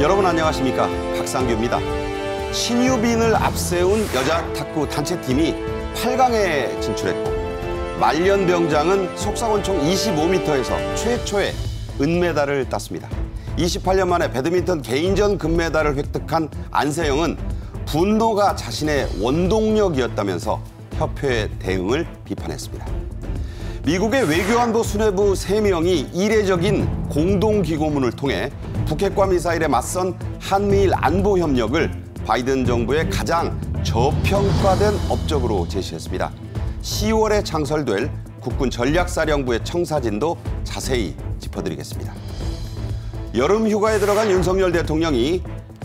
여러분 안녕하십니까 박상규입니다. 신유빈을 앞세운 여자 탁구 단체팀이 8강에 진출했고 말년병장은 속사원총 25m에서 최초의 은메달을 땄습니다. 28년 만에 배드민턴 개인전 금메달을 획득한 안세영은 분노가 자신의 원동력이었다면서 협회의 대응을 비판했습니다. 미국의 외교안보 수뇌부 3명이 이례적인 공동기고문을 통해 북핵과 미사일에 맞선 한미일 안보 협력을 바이든 정부의 가장 저평가된 업적으로 제시했습니다. 10월에 창설될 국군 전략사령부의 청사진도 자세히 짚어드리겠습니다. 여름 휴가에 들어간 윤석열 대통령이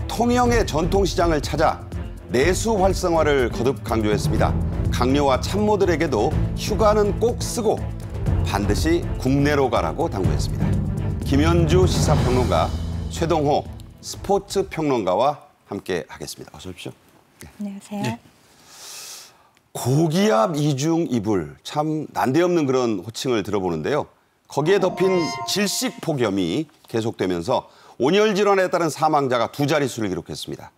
통영의 전통시장을 찾아 내수 활성화를 거듭 강조했습니다. 강요와 참모들에게도 휴가는 꼭 쓰고 반드시 국내로 가라고 당부했습니다. 김현주 시사평론가, 최동호 스포츠평론가와 함께 하겠습니다. 어서 오십시오. 네. 안녕하세요. 네. 고기압 이중 이불 참 난데없는 그런 호칭을 들어보는데요. 거기에 덮인 질식 폭염이 계속되면서 온열 질환에 따른 사망자가 두 자릿수를 기록했습니다.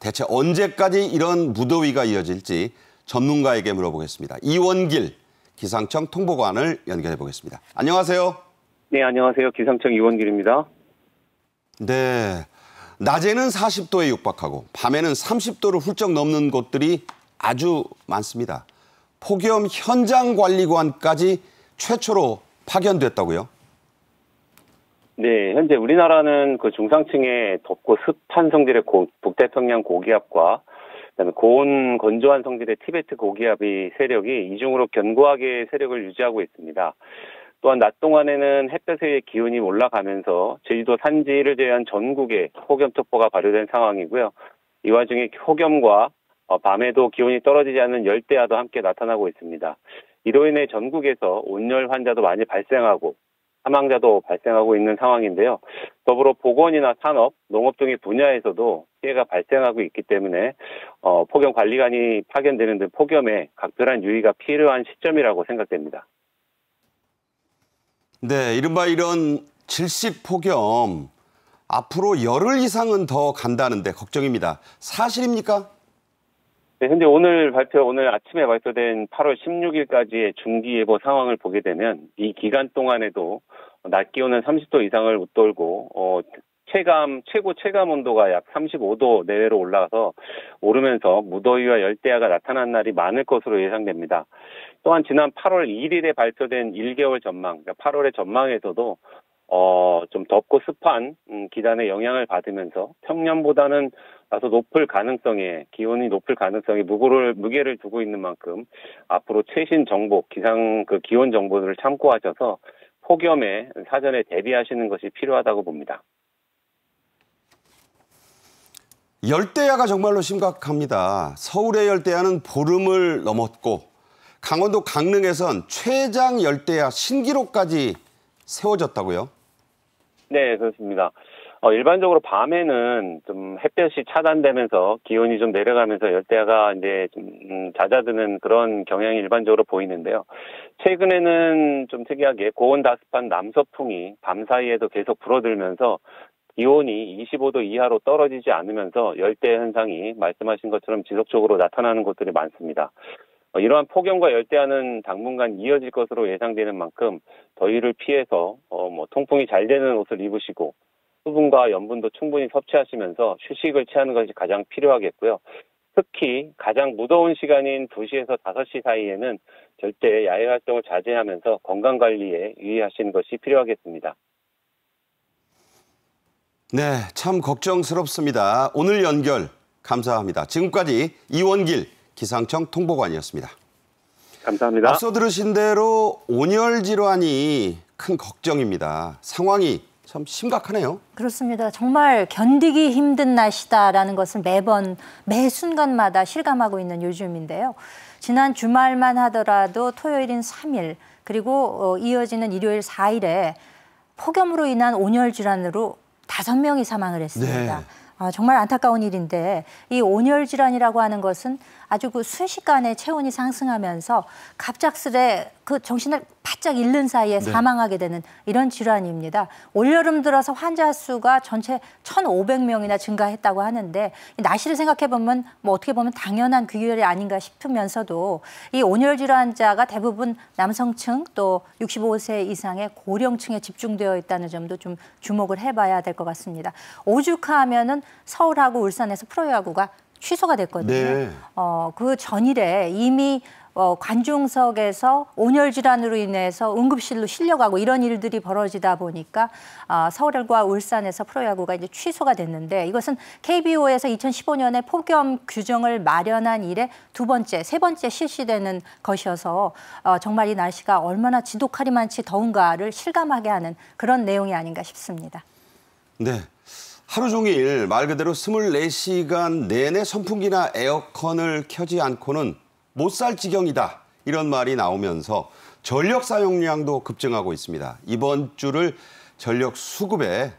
대체 언제까지 이런 무더위가 이어질지 전문가에게 물어보겠습니다. 이원길 기상청 통보관을 연결해 보겠습니다. 안녕하세요. 네, 안녕하세요. 기상청 이원길입니다. 네. 낮에는 40도에 육박하고 밤에는 30도를 훌쩍 넘는 곳들이 아주 많습니다. 폭염 현장 관리관까지 최초로 파견됐다고요? 네, 현재 우리나라는 그 중상층의 덥고 습한 성질의 고, 북태평양 고기압과 그다음에 고온 건조한 성질의 티베트 고기압이 세력이 이중으로 견고하게 세력을 유지하고 있습니다. 또한 낮 동안에는 햇볕의 기온이 올라가면서 제주도 산지를 제외한 전국에 폭염특보가 발효된 상황이고요. 이 와중에 폭염과 어, 밤에도 기온이 떨어지지 않는 열대야도 함께 나타나고 있습니다. 이로 인해 전국에서 온열 환자도 많이 발생하고 사망자도 발생하고 있는 상황인데요. 더불어 보건이나 산업, 농업 등의 분야에서도 피해가 발생하고 있기 때문에 어, 폭염 관리관이 파견되는 등 폭염에 각별한 유의가 필요한 시점이라고 생각됩니다. 네, 이른바 이런 질식 폭염 앞으로 열흘 이상은 더 간다는데 걱정입니다. 사실입니까? 네, 현재 오늘 발표, 오늘 아침에 발표된 8월 16일까지의 중기예보 상황을 보게 되면 이 기간 동안에도 낮 기온은 30도 이상을 웃돌고 어, 체감 최고 체감 온도가 약 35도 내외로 올라가서 오르면서 무더위와 열대야가 나타난 날이 많을 것으로 예상됩니다. 또한 지난 8월 1일에 발표된 1개월 전망, 8월의 그러니까 전망에서도 어, 좀 덥고 습한 음, 기단의 영향을 받으면서 평년보다는 나서 높을 가능성에 기온이 높을 가능성에 무거를 무게를 두고 있는 만큼 앞으로 최신 정보 기상 그 기온 정보들을 참고하셔서 폭염에 사전에 대비하시는 것이 필요하다고 봅니다. 열대야가 정말로 심각합니다. 서울의 열대야는 보름을 넘었고 강원도 강릉에선 최장 열대야 신기록까지 세워졌다고요? 네, 그렇습니다. 어, 일반적으로 밤에는 좀 햇볕이 차단되면서 기온이 좀 내려가면서 열대야가 이제 좀 음, 잦아드는 그런 경향이 일반적으로 보이는데요. 최근에는 좀 특이하게 고온 다습한 남서풍이 밤 사이에도 계속 불어들면서 기온이 25도 이하로 떨어지지 않으면서 열대 현상이 말씀하신 것처럼 지속적으로 나타나는 곳들이 많습니다. 뭐 이러한 폭염과 열대야는 당분간 이어질 것으로 예상되는 만큼 더위를 피해서 어, 뭐 통풍이 잘 되는 옷을 입으시고 수분과 염분도 충분히 섭취하시면서 휴식을 취하는 것이 가장 필요하겠고요. 특히 가장 무더운 시간인 2시에서 5시 사이에는 절대 야외 활동을 자제하면서 건강 관리에 유의하시는 것이 필요하겠습니다. 네, 참 걱정스럽습니다. 오늘 연결 감사합니다. 지금까지 이원길 기상청 통보관이었습니다. 감사합니다. 앞서 들으신 대로 온열 질환이 큰 걱정입니다. 상황이 참 심각하네요. 그렇습니다. 정말 견디기 힘든 날씨다라는 것을 매번 매 순간마다 실감하고 있는 요즘인데요. 지난 주말만 하더라도 토요일인 3일 그리고 어, 이어지는 일요일 4일에 폭염으로 인한 온열 질환으로 5명이 사망을 했습니다. 네. 아, 정말 안타까운 일인데 이 온열 질환이라고 하는 것은 아주 그 순식간에 체온이 상승하면서 갑작스레 그 정신을 바짝 잃는 사이에 네. 사망하게 되는 이런 질환입니다. 올여름 들어서 환자 수가 전체 1,500명이나 증가했다고 하는데 날씨를 생각해 보면 뭐 어떻게 보면 당연한 귀결이 아닌가 싶으면서도 이 온열 질환자가 대부분 남성층 또 65세 이상의 고령층에 집중되어 있다는 점도 좀 주목을 해봐야 될 것 같습니다. 오죽하면은 서울하고 울산에서 프로야구가 취소가 됐거든요. 네. 어, 그 전일에 이미 어, 관중석에서 온열 질환으로 인해서 응급실로 실려가고 이런 일들이 벌어지다 보니까 어, 서울과 울산에서 프로야구가 이제 취소가 됐는데 이것은 KBO에서 2015년에 폭염 규정을 마련한 이래 두 번째, 세 번째 실시되는 것이어서 어, 정말 이 날씨가 얼마나 지독하리만치 더운가를 실감하게 하는 그런 내용이 아닌가 싶습니다. 네. 하루 종일 말 그대로 24시간 내내 선풍기나 에어컨을 켜지 않고는 못 살 지경이다. 이런 말이 나오면서 전력 사용량도 급증하고 있습니다. 이번 주를 전력 수급에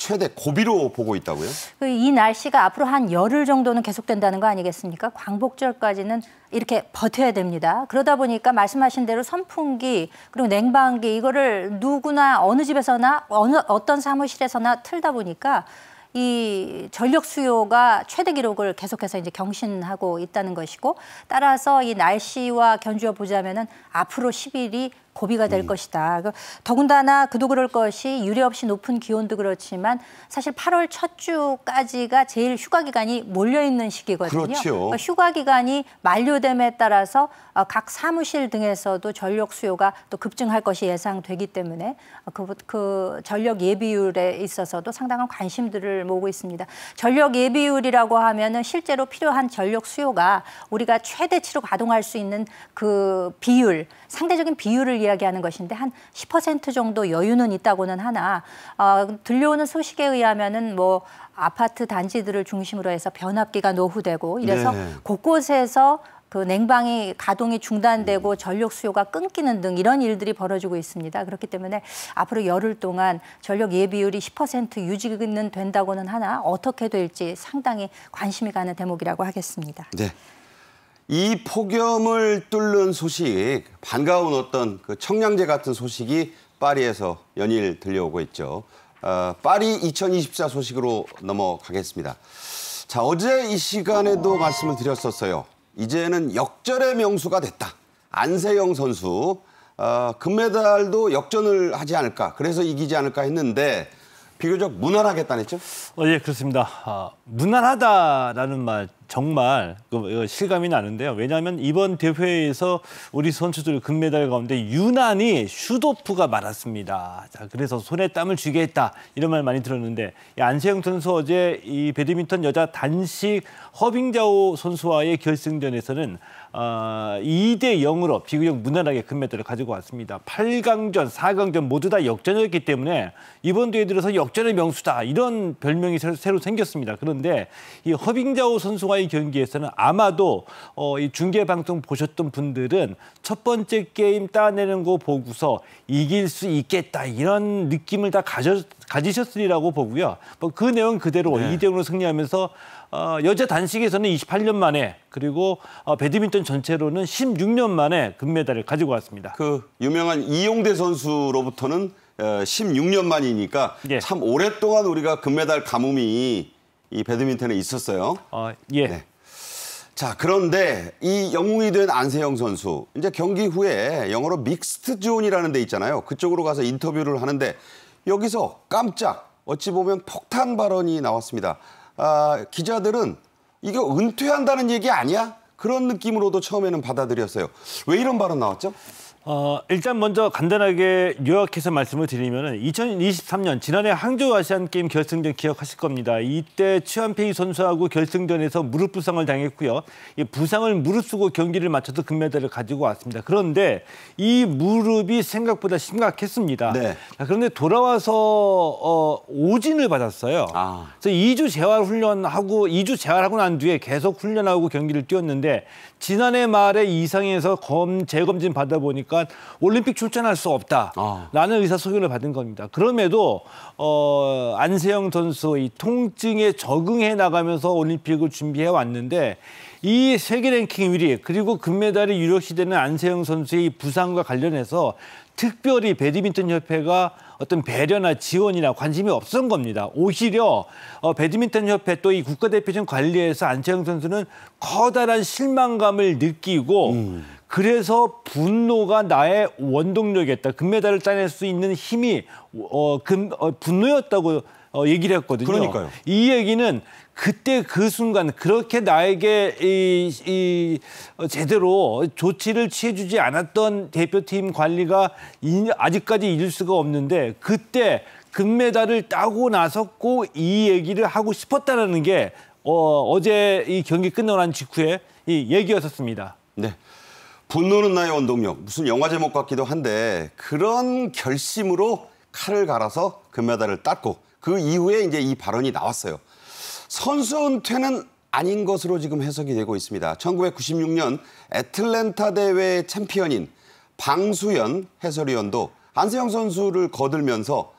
최대 고비로 보고 있다고요? 그 이 날씨가 앞으로 한 열흘 정도는 계속된다는 거 아니겠습니까? 광복절까지는 이렇게 버텨야 됩니다. 그러다 보니까 말씀하신 대로 선풍기 그리고 냉방기 이거를 누구나 어느 집에서나 어느 어떤 사무실에서나 틀다 보니까 이 전력 수요가 최대 기록을 계속해서 이제 경신하고 있다는 것이고 따라서 이 날씨와 견주어 보자면은 앞으로 10일이 고비가 될 음. 것이다. 그 더군다나 그도 그럴 것이 유례 없이 높은 기온도 그렇지만 사실 8월 첫 주까지가 제일 휴가 기간이 몰려 있는 시기거든요. 그렇죠. 그러니까 휴가 기간이 만료됨에 따라서 어, 각 사무실 등에서도 전력 수요가 또 급증할 것이 예상되기 때문에 어, 그, 그 전력 예비율에 있어서도 상당한 관심들을 모으고 있습니다. 전력 예비율이라고 하면은 실제로 필요한 전력 수요가 우리가 최대치로 가동할 수 있는 그 비율, 상대적인 비율을 이야기하는 것인데 한 10% 정도 여유는 있다고는 하나 어, 들려오는 소식에 의하면은 뭐 아파트 단지들을 중심으로 해서 변압기가 노후되고 이래서 네 곳곳에서 그 냉방이 가동이 중단되고 음. 전력 수요가 끊기는 등 이런 일들이 벌어지고 있습니다. 그렇기 때문에 앞으로 열흘 동안 전력 예비율이 10% 유지는 된다고는 하나 어떻게 될지 상당히 관심이 가는 대목이라고 하겠습니다. 네. 이 폭염을 뚫는 소식, 반가운 어떤 그 청량제 같은 소식이 파리에서 연일 들려오고 있죠. 어, 파리 2024 소식으로 넘어가겠습니다. 자, 어제 이 시간에도 말씀을 드렸었어요. 이제는 역절의 명수가 됐다. 안세영 선수 어, 금메달도 역전을 하지 않을까, 그래서 이기지 않을까 했는데 비교적 무난하겠다는 했죠? 어, 예, 그렇습니다. 아, 무난하다라는 말 정말 그, 어, 실감이 나는데요. 왜냐하면 이번 대회에서 우리 선수들 금메달 가운데 유난히 슈도프가 많았습니다. 자, 그래서 손에 땀을 쥐게 했다 이런 말 많이 들었는데 안세영 선수 어제 이 배드민턴 여자 단식 허빙자오 선수와의 결승전에서는 어, 아, 2대 0으로 비교적 무난하게 금메달을 가지고 왔습니다. 8강전, 4강전 모두 다 역전이었기 때문에 이번 대회에 들어서 역전의 명수다 이런 별명이 새로 생겼습니다. 그런데 이 허빙자오 선수와의 경기에서는 아마도 어, 이 중계 방송 보셨던 분들은 첫 번째 게임 따내는 거 보고서 이길 수 있겠다 이런 느낌을 다 가졌. 가지셨으리라고 보고요. 뭐 그 내용 그대로 네. 2대 0으로 승리하면서 어, 여자 단식에서는 28년 만에 그리고 어, 배드민턴 전체로는 16년 만에 금메달을 가지고 왔습니다. 그 유명한 이용대 선수로부터는 어, 16년 만이니까 예. 참 오랫동안 우리가 금메달 가뭄이 이 배드민턴에 있었어요. 어, 예. 네. 자 그런데 이 영웅이 된 안세영 선수 이제 경기 후에 영어로 믹스트 존이라는 데 있잖아요. 그쪽으로 가서 인터뷰를 하는데 여기서 깜짝 어찌 보면 폭탄 발언이 나왔습니다. 아, 기자들은 이거 은퇴한다는 얘기 아니야? 그런 느낌으로도 처음에는 받아들였어요. 왜 이런 발언 나왔죠? 어, 일단 먼저 간단하게 요약해서 말씀을 드리면 2023년 지난해 항저우 아시안게임 결승전 기억하실 겁니다. 이때 취한페이 선수하고 결승전에서 무릎 부상을 당했고요. 이 부상을 무릎쓰고 경기를 마쳐서 금메달을 가지고 왔습니다. 그런데 이 무릎이 생각보다 심각했습니다. 네. 그런데 돌아와서 어, 오진을 받았어요. 아. 그래서 2주 재활 훈련하고 2주 재활하고 난 뒤에 계속 훈련하고 경기를 뛰었는데 지난해 말에 이상에서 검 재검진 받아 보니까 올림픽 출전할 수 없다라는 아. 의사 소견을 받은 겁니다. 그럼에도 어, 안세영 선수 의 통증에 적응해 나가면서 올림픽을 준비해 왔는데 이 세계 랭킹 1위 그리고 금메달이 유력시되는 안세영 선수의 부상과 관련해서 특별히 배드민턴 협회가 어떤 배려나 지원이나 관심이 없었던 겁니다. 오히려 어, 배드민턴 협회 또 이 국가대표팀 관리에서 안채영 선수는 커다란 실망감을 느끼고 음. 그래서 분노가 나의 원동력이었다. 금메달을 따낼 수 있는 힘이 어, 금, 어, 분노였다고 어, 얘기를 했거든요. 그러니까요. 이 얘기는 그때 그 순간 그렇게 나에게 이, 이 어, 제대로 조치를 취해주지 않았던 대표팀 관리가 아직까지 잊을 수가 없는데 그때 금메달을 따고 나섰고 이 얘기를 하고 싶었다는게 어, 어제 이 경기 끝나고 난 직후에 이 얘기였었습니다. 네. 분노는 나의 원동력. 무슨 영화 제목 같기도 한데 그런 결심으로 칼을 갈아서 금메달을 땄고 그 이후에 이제 이 발언이 나왔어요. 선수 은퇴는 아닌 것으로 지금 해석이 되고 있습니다. 1996년 애틀랜타 대회 챔피언인 방수연 해설위원도 안세영 선수를 거들면서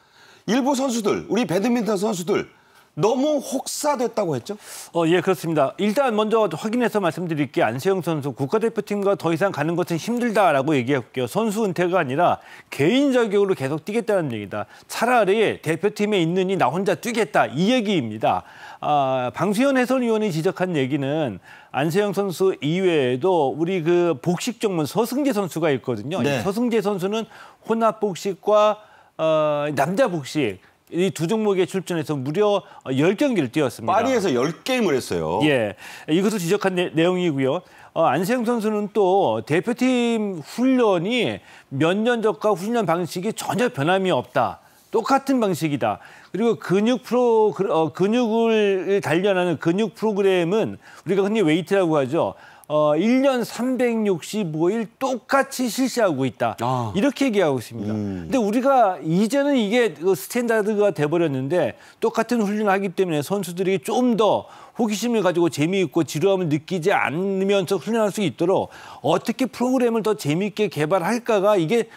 일부 선수들, 우리 배드민턴 선수들 너무 혹사됐다고 했죠? 어, 예, 그렇습니다. 일단 먼저 확인해서 말씀드릴 게 안세영 선수 국가대표팀과 더 이상 가는 것은 힘들다라고 얘기했게요 선수 은퇴가 아니라 개인 적격으로 계속 뛰겠다는 얘기다. 차라리 대표팀에 있느니 나 혼자 뛰겠다 이 얘기입니다. 아, 방수현 해설위원이 지적한 얘기는 안세영 선수 이외에도 우리 그 복식 종문 서승재 선수가 있거든요. 네. 서승재 선수는 혼합 복식과 어, 남자 복식 이 두 종목에 출전해서 무려 열경기를 뛰었습니다. 파리에서 10게임을 했어요. 예. 이것도 지적한 내, 내, 용이고요 어, 안세영 선수는 또 대표팀 훈련이 몇 년 전과 훈련 방식이 전혀 변함이 없다. 똑같은 방식이다. 그리고 근육 프로 어, 근육을 단련하는 근육 프로그램은 우리가 흔히 웨이트라고 하죠. 어, 1년 365일 똑같이 실시하고 있다. 아. 이렇게 얘기하고 있습니다. 음. 근데 우리가 이제는 이게 그 스탠다드가 돼버렸는데 똑같은 훈련을 하기 때문에 선수들이 좀 더 호기심을 가지고 재미있고 지루함을 느끼지 않으면서 훈련할 수 있도록 어떻게 프로그램을 더 재미있게 개발할까가 이게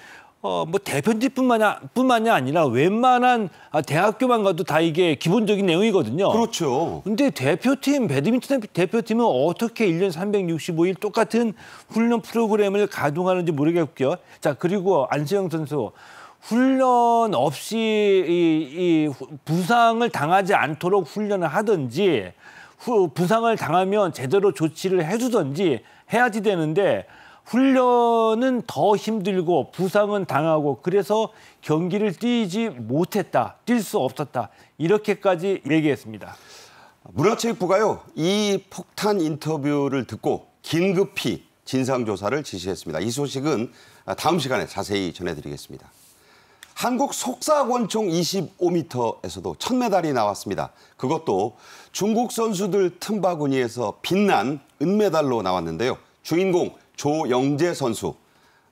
어, 뭐 대편집뿐만이 아니라 웬만한 아, 대학교만 가도 다 이게 기본적인 내용이거든요. 그렇죠. 근데 대표팀, 배드민턴 대표팀은 어떻게 1년 365일 똑같은 훈련 프로그램을 가동하는지 모르겠고요. 자, 그리고 안세영 선수. 훈련 없이 이, 이 부상을 당하지 않도록 훈련을 하든지 후, 부상을 당하면 제대로 조치를 해주든지 해야지 되는데 훈련은 더 힘들고 부상은 당하고 그래서 경기를 뛰지 못했다. 뛸 수 없었다. 이렇게까지 얘기했습니다. 문화체육부가요. 이 폭탄 인터뷰를 듣고 긴급히 진상조사를 지시했습니다. 이 소식은 다음 시간에 자세히 전해드리겠습니다. 한국 속사 권총 25m에서도 첫메달이 나왔습니다. 그것도 중국 선수들 틈바구니에서 빛난 은메달로 나왔는데요. 주인공 조영재 선수.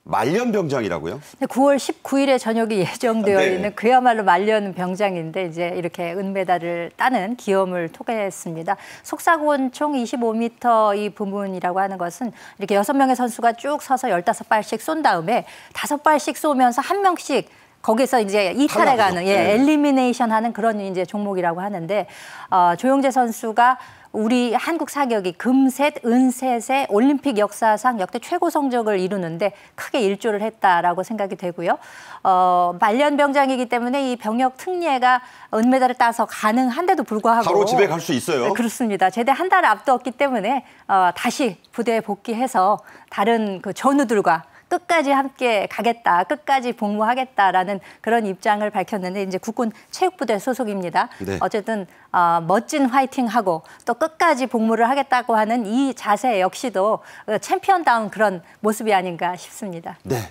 말년 병장이라고요? 9월 19일에 저녁이 예정되어 아, 네. 있는 그야말로 말년 병장인데 이제 이렇게 은메달을 따는 기염을 토했습니다. 속사고원 총 25m 이 부문이라고 하는 것은 이렇게 6명의 선수가 쭉 서서 15발씩 쏜 다음에 5발씩 쏘면서 1명씩 거기서 이제 이탈해 가는 예, 네. 엘리미네이션 하는 그런 이제 종목이라고 하는데 어, 조영재 선수가 우리 한국 사격이 금셋, 은셋의 올림픽 역사상 역대 최고 성적을 이루는데 크게 일조를 했다라고 생각이 되고요. 어, 말년 병장이기 때문에 이 병역 특례가 은메달을 따서 가능한데도 불구하고 바로 집에 갈 수 있어요. 네, 그렇습니다. 제대 한 달 앞도 없기 때문에 어, 다시 부대에 복귀해서 다른 그 전우들과 끝까지 함께 가겠다, 끝까지 복무하겠다라는 그런 입장을 밝혔는데 이제 국군 체육부대 소속입니다. 네. 어쨌든 어, 멋진 화이팅하고 또 끝까지 복무를 하겠다고 하는 이 자세 역시도 챔피언다운 그런 모습이 아닌가 싶습니다. 네.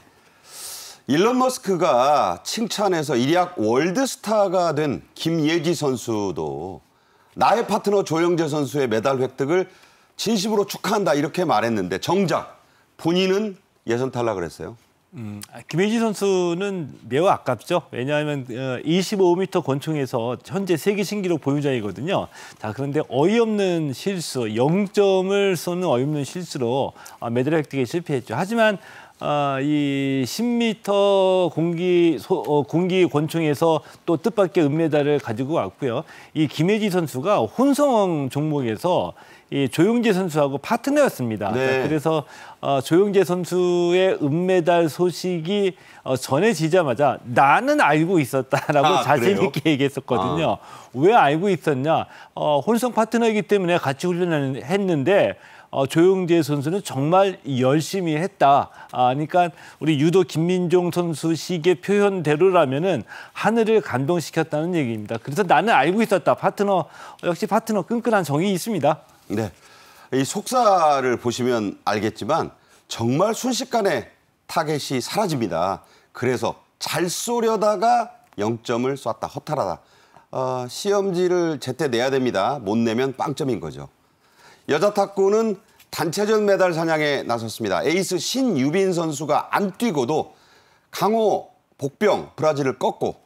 일론 머스크가 칭찬해서 일약 월드스타가 된 김예지 선수도 나의 파트너 조영재 선수의 메달 획득을 진심으로 축하한다 이렇게 말했는데 정작 본인은 예선 탈락을 했어요? 음, 아, 김혜지 선수는 매우 아깝죠. 왜냐하면 25m 어, 권총에서 현재 세계 신기록 보유자이거든요. 자 그런데 어이없는 실수, 0점을 쏘는 어이없는 실수로 어, 메달 획득에 실패했죠. 하지만 아, 이 10m 공기 소, 어, 공기 권총에서 또 뜻밖의 은메달을 가지고 왔고요. 이 김혜지 선수가 혼성 종목에서 이 조용재 선수하고 파트너였습니다. 네. 그래서 어, 조용재 선수의 은메달 소식이 어, 전해지자마자 나는 알고 있었다라고 아, 자신 있게 얘기했었거든요. 아. 왜 알고 있었냐? 어, 혼성 파트너이기 때문에 같이 훈련을 했는데 어, 조용재 선수는 정말 열심히 했다. 아, 그러니까 우리 유도 김민종 선수식의 표현대로라면은 하늘을 감동시켰다는 얘기입니다. 그래서 나는 알고 있었다. 파트너 어, 역시 파트너 끈끈한 정이 있습니다. 네. 이 속사를 보시면 알겠지만 정말 순식간에 타겟이 사라집니다. 그래서 잘 쏘려다가 0점을 쐈다. 허탈하다. 어, 시험지를 제때 내야 됩니다. 못 내면 빵점인 거죠. 여자 탁구는 단체전 메달 사냥에 나섰습니다. 에이스 신유빈 선수가 안 뛰고도 강호 복병 브라질을 꺾고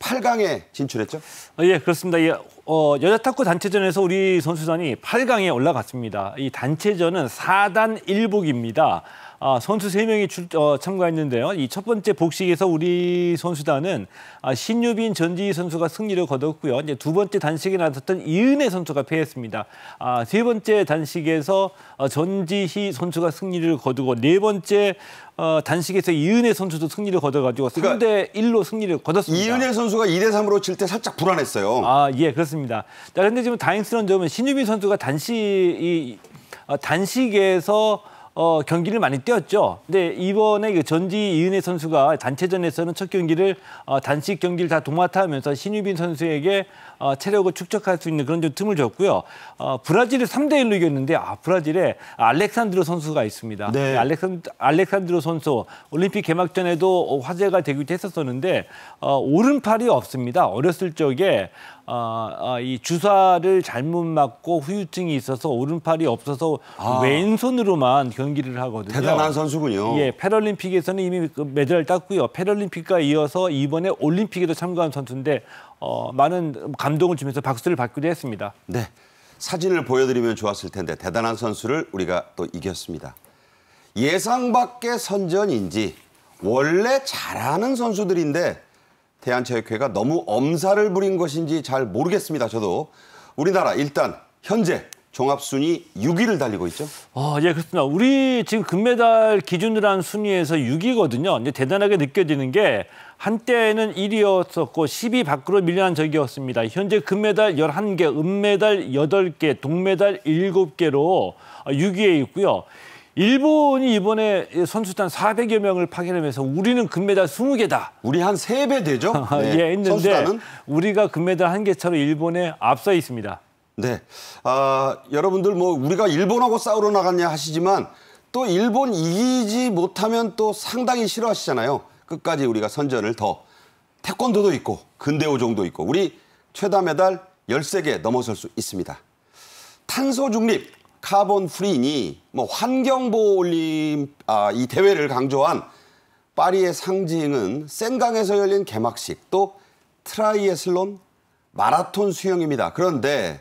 8강에 진출했죠? 어, 예, 그렇습니다. 예, 어, 여자 탁구 단체전에서 우리 선수단이 8강에 올라갔습니다. 이 단체전은 4단 1복입니다. 아, 선수 3명이 출, 어, 참가했는데요. 이 첫 번째 복식에서 우리 선수단은 아, 신유빈 전지희 선수가 승리를 거뒀고요. 이제 두 번째 단식에 나섰던 이은혜 선수가 패했습니다. 아, 세 번째 단식에서 어, 전지희 선수가 승리를 거두고 네 번째 어, 단식에서 이은혜 선수도 승리를 거둬가지고 그러니까 3대 로 승리를 거뒀습니다. 이은혜 선수가 2대 3으로 질 때 살짝 불안했어요. 아, 예, 그렇습니다. 자, 근데 지금 다행스러운 점은 신유빈 선수가 단식이 어, 단식에서 어, 경기를 많이 뛰었죠. 근데 이번에 그 전지 이은혜 선수가 단체전에서는 첫 경기를 어, 단식 경기를 다 도맡아 하면서 신유빈 선수에게 어, 체력을 축적할 수 있는 그런 좀 틈을 줬고요. 어, 브라질을 3대 1로 이겼는데 아, 브라질에 알렉산드로 선수가 있습니다. 네. 알렉산 알렉산드로 선수 올림픽 개막전에도 화제가 되기도 했었었는데 어, 오른팔이 없습니다. 어렸을 적에 어, 어, 이 주사를 잘못 맞고 후유증이 있어서 오른팔이 없어서 아. 왼손으로만 경기를 하거든요. 대단한 선수군요. 예, 패럴림픽에서는 이미 그 메달을 땄고요. 패럴림픽과 이어서 이번에 올림픽에도 참가한 선수인데 어, 많은 감동을 주면서 박수를 받기도 했습니다. 네, 사진을 보여드리면 좋았을 텐데 대단한 선수를 우리가 또 이겼습니다. 예상 밖의 선전인지 원래 잘하는 선수들인데 대한체육회가 너무 엄살을 부린 것인지 잘 모르겠습니다. 저도 우리나라 일단 현재 종합순위 6위를 달리고 있죠? 어, 예, 그렇습니다. 우리 지금 금메달 기준으로 한 순위에서 6위거든요. 이제 대단하게 느껴지는 게 한때는 1위였었고 10위 밖으로 밀려난 적이었습니다. 현재 금메달 11개, 은메달 8개, 동메달 7개로 6위에 있고요. 일본이 이번에 선수단 400여 명을 파견하면서 우리는 금메달 20개다. 우리 한 세 배 되죠? 예, 네. 예, 있는데 선수단은? 우리가 금메달 한 개 차로 일본에 앞서 있습니다. 네. 아, 여러분들 뭐 우리가 일본하고 싸우러 나갔냐 하시지만 또 일본 이기지 못하면 또 상당히 싫어하시잖아요. 끝까지 우리가 선전을 더 태권도도 있고 근대오종도 있고 우리 최다 메달 13개 넘어설 수 있습니다. 탄소 중립, 카본 프리니 뭐 환경 보호 올림 아, 이 대회를 강조한 파리의 상징은 센강에서 열린 개막식 또 트라이애슬론 마라톤 수영입니다. 그런데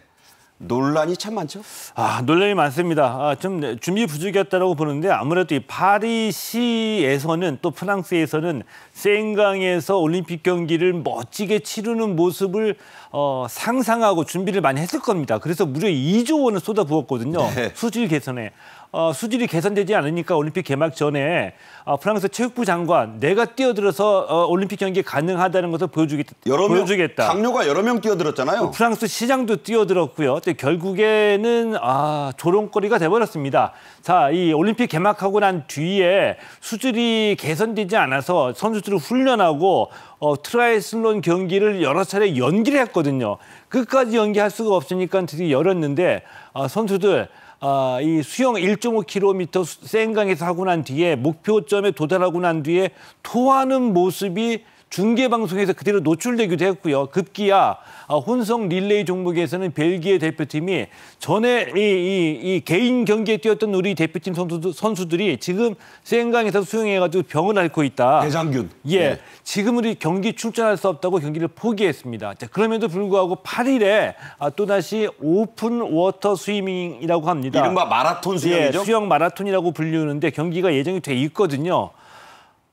논란이 참 많죠? 아, 논란이 많습니다. 아, 좀 네, 준비 부족이었다고 보는데 아무래도 이 파리시에서는 또 프랑스에서는 생강에서 올림픽 경기를 멋지게 치르는 모습을 어, 상상하고 준비를 많이 했을 겁니다. 그래서 무려 2조 원을 쏟아부었거든요. 네. 수질 개선에. 어, 수질이 개선되지 않으니까 올림픽 개막 전에 어, 프랑스 체육부 장관 내가 뛰어들어서 어, 올림픽 경기 가능하다는 것을 보여주겠다. 여러 보여주겠다. 강요가 여러 명 뛰어들었잖아요. 그 프랑스 시장도 뛰어들었고요. 결국에는 아, 조롱거리가 돼버렸습니다. 자, 이 올림픽 개막하고 난 뒤에 수질이 개선되지 않아서 선수들을 훈련하고 어, 트라이슬론 경기를 여러 차례 연기를 했거든요. 끝까지 연기할 수가 없으니까 드디어 열었는데 어, 선수들 어, 이 수영 1.5km 센강에서 하고 난 뒤에 목표점에 도달하고 난 뒤에 토하는 모습이 중계 방송에서 그대로 노출되기도 했고요. 급기야 어, 혼성 릴레이 종목에서는 벨기에 대표팀이 전에 이, 이, 이 개인 경기에 뛰었던 우리 대표팀 선수들, 선수들이 지금 생강에서 수영해가지고 병을 앓고 있다. 대장균. 예. 네. 지금 우리 경기 출전할 수 없다고 경기를 포기했습니다. 자, 그럼에도 불구하고 8일에 아, 또다시 오픈 워터 스위밍이라고 합니다. 이른바 마라톤 수영이죠? 예, 수영 마라톤이라고 불리우는데 경기가 예정이 돼 있거든요.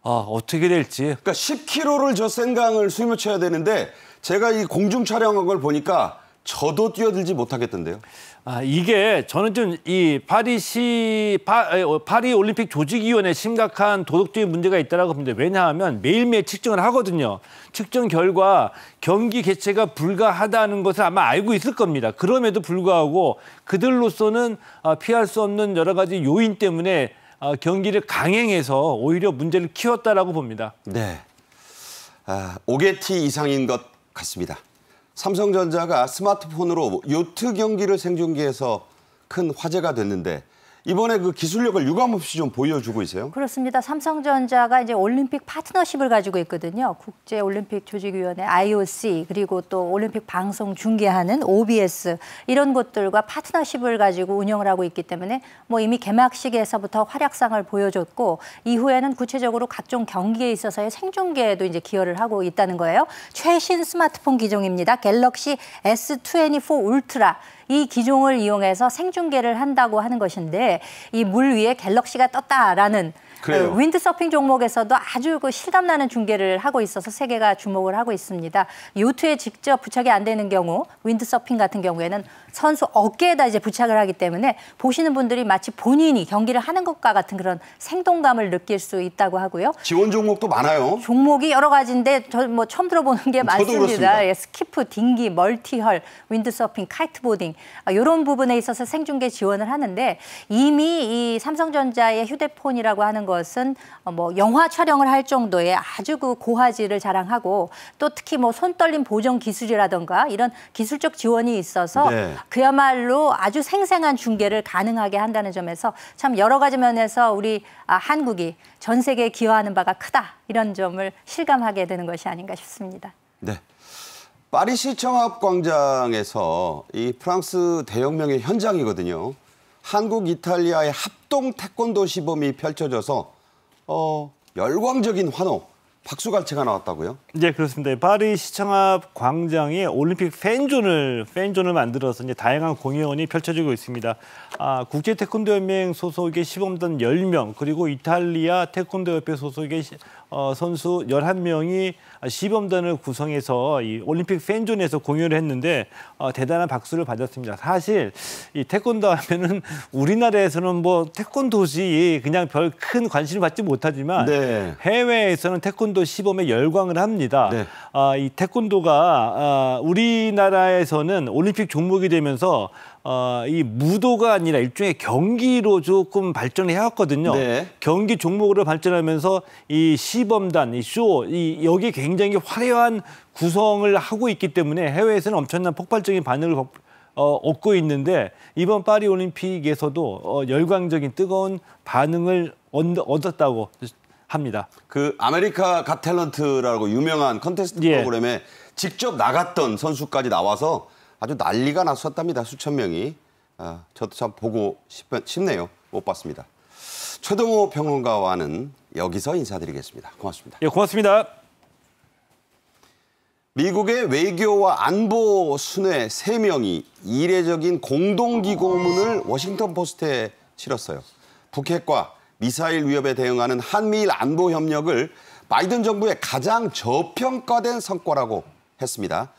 아, 어떻게 될지. 그러니까 10km를 저 생강을 수며쳐야 되는데 제가 이 공중 촬영한 걸 보니까 저도 뛰어들지 못하겠던데요. 아, 이게 저는 좀 이 파리시 파, 어, 파리 올림픽 조직위원회 심각한 도덕적인 문제가 있다라고 봅니다. 왜냐하면 매일매일 측정을 하거든요. 측정 결과 경기 개최가 불가하다는 것을 아마 알고 있을 겁니다. 그럼에도 불구하고 그들로서는 아, 피할 수 없는 여러 가지 요인 때문에 아, 경기를 강행해서 오히려 문제를 키웠다라고 봅니다. 네. 아, 5개티 이상인 것 같습니다. 삼성전자가 스마트폰으로 요트 경기를 생중계해서 큰 화제가 됐는데 이번에 그 기술력을 유감없이 좀 보여주고 있어요. 그렇습니다. 삼성전자가 이제 올림픽 파트너십을 가지고 있거든요. 국제 올림픽 조직위원회 IOC 그리고 또 올림픽 방송 중계하는 OBS 이런 곳들과 파트너십을 가지고 운영을 하고 있기 때문에 뭐 이미 개막식에서부터 활약상을 보여줬고 이후에는 구체적으로 각종 경기에 있어서의 생중계에도 이제 기여를 하고 있다는 거예요. 최신 스마트폰 기종입니다. 갤럭시 S24 울트라 이 기종을 이용해서 생중계를 한다고 하는 것인데 이 물 위에 갤럭시가 떴다라는 그래요. 네, 윈드서핑 종목에서도 아주 그 실감나는 중계를 하고 있어서 세계가 주목을 하고 있습니다. 요트에 직접 부착이 안 되는 경우 윈드서핑 같은 경우에는 선수 어깨에다 이제 부착을 하기 때문에 보시는 분들이 마치 본인이 경기를 하는 것과 같은 그런 생동감을 느낄 수 있다고 하고요. 지원 종목도 많아요. 종목이 여러 가지인데 저 뭐 처음 들어보는 게 많습니다. 예, 스키프, 딩기, 멀티헐, 윈드서핑, 카이트보딩 이런 아, 부분에 있어서 생중계 지원을 하는데 이미 이 삼성전자의 휴대폰이라고 하는 것 것은 뭐 영화 촬영을 할 정도의 아주 그 고화질을 자랑하고 또 특히 뭐 손떨림 보정 기술이라던가 이런 기술적 지원이 있어서 네. 그야말로 아주 생생한 중계를 가능하게 한다는 점에서 참 여러 가지 면에서 우리 아, 한국이 전 세계에 기여하는 바가 크다 이런 점을 실감하게 되는 것이 아닌가 싶습니다. 네. 파리 시청 앞 광장에서 이 프랑스 대혁명의 현장이거든요. 한국 이탈리아의 합동 태권도 시범이 펼쳐져서 어, 열광적인 환호, 박수갈채가 나왔다고요? 네, 그렇습니다. 파리 시청 앞 광장에 올림픽 팬존을 팬존을 만들어서 이제 다양한 공연이 펼쳐지고 있습니다. 아, 국제 태권도 연맹 소속의 시범단 10명 그리고 이탈리아 태권도 협회 소속의 어, 선수 11명이 시범단을 구성해서 이 올림픽 팬존에서 공연을 했는데 어, 대단한 박수를 받았습니다. 사실 이 태권도 하면은 우리나라에서는 뭐 태권도지 그냥 별 큰 관심을 받지 못하지만 네. 해외에서는 태권도 시범에 열광을 합니다. 네. 아, 이 태권도가 아, 우리나라에서는 올림픽 종목이 되면서 어, 이 무도가 아니라 일종의 경기로 조금 발전을 해왔거든요. 네. 경기 종목으로 발전하면서 이 시범단, 이 쇼, 이 여기 굉장히 화려한 구성을 하고 있기 때문에 해외에서는 엄청난 폭발적인 반응을 어, 얻고 있는데 이번 파리 올림픽에서도 어, 열광적인 뜨거운 반응을 얻, 얻었다고 합니다. 그 아메리카 갓 탤런트라고 유명한 컨테스트 예. 프로그램에 직접 나갔던 선수까지 나와서 아주 난리가 났었답니다. 수천 명이. 아, 저도 참 보고 싶네요. 못 봤습니다. 최동호 평론가와는 여기서 인사드리겠습니다. 고맙습니다. 예, 고맙습니다. 미국의 외교와 안보 순회 세명이 이례적인 공동기고문을 워싱턴 포스트에 실었어요. 북핵과 미사일 위협에 대응하는 한미일 안보 협력을 바이든 정부의 가장 저평가된 성과라고 했습니다.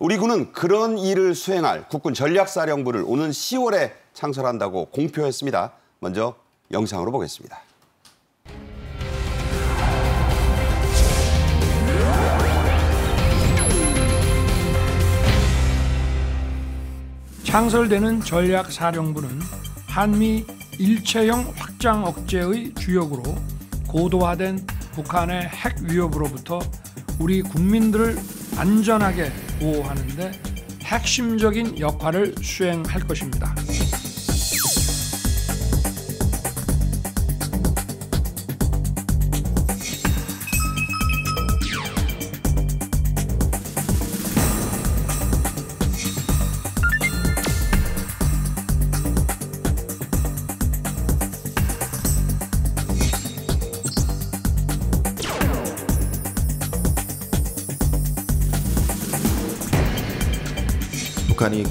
우리 군은 그런 일을 수행할 국군 전략사령부를 오는 10월에 창설한다고 공표했습니다. 먼저 영상으로 보겠습니다. 창설되는 전략사령부는 한미 일체형 확장 억제의 주역으로 고도화된 북한의 핵 위협으로부터 우리 국민들을 안전하게 보호하는데 핵심적인 역할을 수행할 것입니다.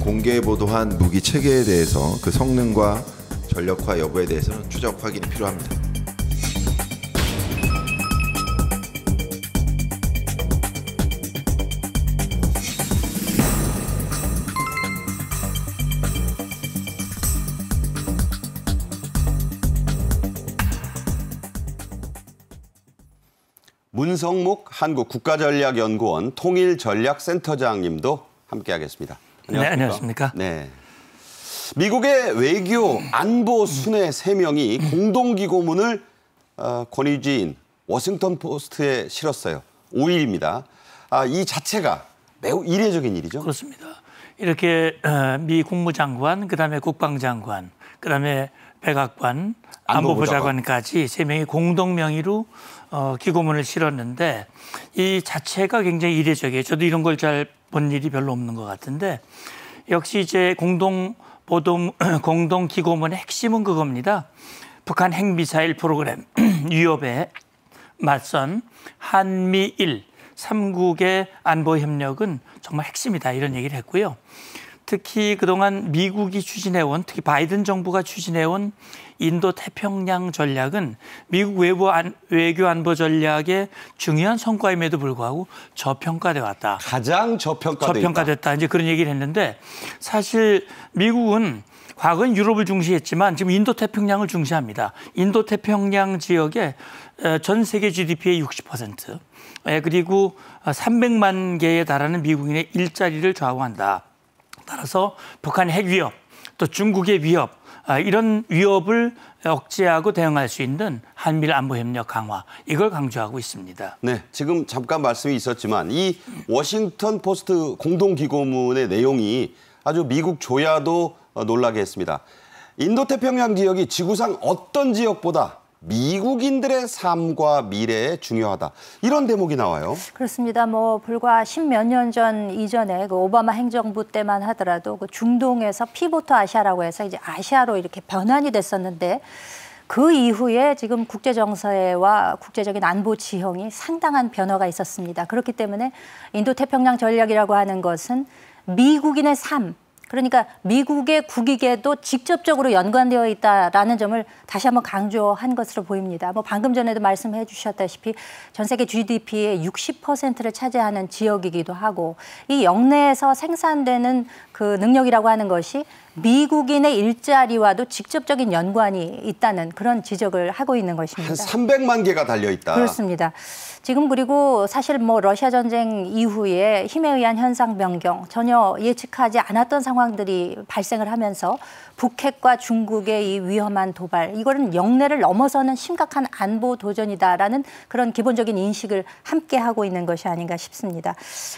공개 보도한 무기 체계에 대해서 그 성능과 전력화 여부에 대해서는 추적 확인이 필요합니다. 문성목 한국국가전략연구원 통일전략센터장님도 함께하겠습니다. 네, 안녕하십니까? 네, 안녕하십니까? 네. 미국의 외교 안보 순회 세명이 음. 공동기고문을 어, 권위주인 워싱턴 포스트에 실었어요. 5일입니다. 아, 이 자체가 매우 이례적인 일이죠. 그렇습니다. 이렇게 어, 미 국무장관, 그다음에 국방장관, 그다음에 백악관, 안보보좌관까지 세 명이 공동 명의로 어, 기고문을 실었는데 이 자체가 굉장히 이례적이에요. 저도 이런 걸잘 본 일이 별로 없는 것 같은데 역시 이제 공동 보도 공동 기고문의 핵심은 그겁니다. 북한 핵미사일 프로그램 위협에 맞선 한미일 3국의 안보 협력은 정말 핵심이다 이런 얘기를 했고요. 특히 그동안 미국이 추진해온 특히 바이든 정부가 추진해온 인도 태평양 전략은 미국 외부 안, 외교 안보 전략의 중요한 성과임에도 불구하고 저평가돼 왔다. 가장 저평가됐다. 저평가됐다. 이제 그런 얘기를 했는데 사실 미국은 과거엔 유럽을 중시했지만 지금 인도 태평양을 중시합니다. 인도 태평양 지역에전 세계 GDP의 60%, 그리고 300만 개에 달하는 미국인의 일자리를 좌우한다. 따라서 북한의 핵 위협, 또 중국의 위협, 아, 이런 위협을 억제하고 대응할 수 있는 한미 안보 협력 강화 이걸 강조하고 있습니다. 네, 지금 잠깐 말씀이 있었지만 이 워싱턴 포스트 공동 기고문의 내용이 아주 미국 조야도 어, 놀라게 했습니다. 인도태평양 지역이 지구상 어떤 지역보다 미국인들의 삶과 미래에 중요하다. 이런 대목이 나와요. 그렇습니다. 뭐 불과 십몇 년 전 이전에 그 오바마 행정부 때만 하더라도 그 중동에서 피보트 아시아라고 해서 이제 아시아로 이렇게 변환이 됐었는데 그 이후에 지금 국제 정서와 국제적인 안보 지형이 상당한 변화가 있었습니다. 그렇기 때문에 인도 태평양 전략이라고 하는 것은 미국인의 삶, 그러니까 미국의 국익에도 직접적으로 연관되어 있다라는 점을 다시 한번 강조한 것으로 보입니다. 뭐 방금 전에도 말씀해 주셨다시피 전 세계 GDP의 60%를 차지하는 지역이기도 하고 이 영내에서 생산되는 그 능력이라고 하는 것이 미국인의 일자리와도 직접적인 연관이 있다는 그런 지적을 하고 있는 것입니다. 한 300만 개가 달려 있다. 그렇습니다. 지금 그리고 사실 뭐 러시아 전쟁 이후에 힘에 의한 현상 변경 전혀 예측하지 않았던 상황들이 발생을 하면서 북핵과 중국의 이 위험한 도발 이거는 영내를 넘어서는 심각한 안보 도전이다라는 그런 기본적인 인식을 함께 하고 있는 것이 아닌가 싶습니다.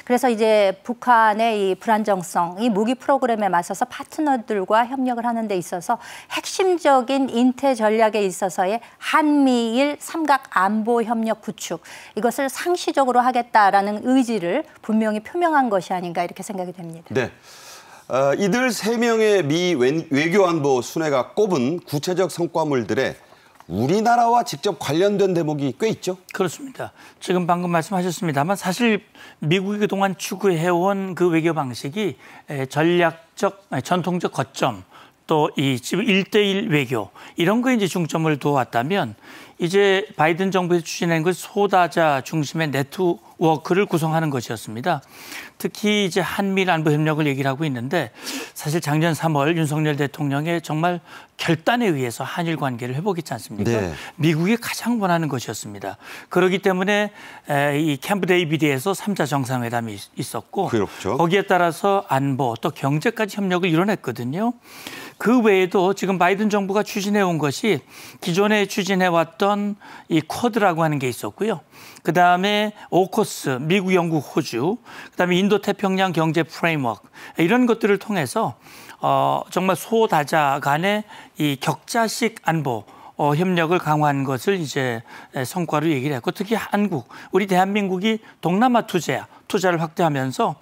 그래서 이제 북한의 이 불안정성 이 무기 프로그램에 맞서서 파트너들과 협력을 하는 데 있어서 핵심적인 인태 전략에 있어서의 한미일 삼각 안보 협력 구축 이것을 상시적으로 하겠다라는 의지를 분명히 표명한 것이 아닌가 이렇게 생각이 됩니다. 네. 어, 이들 세명의미 외교안보 순회가 꼽은 구체적 성과물들의 우리나라와 직접 관련된 대목이 꽤 있죠. 그렇습니다. 지금 방금 말씀하셨습니다만 사실 미국이 그동안 추구해온 그 외교 방식이 전략적, 전통적 거점 또 이 지금 1대1 외교 이런 거에 이제 중점을 두어왔다면 이제 바이든 정부에서 추진한 그 소다자 중심의 네트워크를 구성하는 것이었습니다. 특히 이제 한미 일 안보 협력을 얘기를 하고 있는데 사실 작년 3월 윤석열 대통령의 정말 결단에 의해서 한일 관계를 회복했지 않습니까? 네. 미국이 가장 원하는 것이었습니다. 그러기 때문에 이 캠프 데이비드에서 3자 정상회담이 있었고 그렇죠. 거기에 따라서 안보 또 경제까지 협력을 이뤄냈거든요. 그 외에도 지금 바이든 정부가 추진해 온 것이 기존에 추진해 왔던 이 쿼드라고 하는 게 있었고요. 그다음에 오코스, 미국, 영국, 호주, 그다음에 인도 태평양 경제 프레임워크 이런 것들을 통해서 어 정말 소다자 간의 이 격자식 안보 어, 협력을 강화한 것을 이제 성과로 얘기를 했고 특히 한국, 우리 대한민국이 동남아 투자, 투자를 확대하면서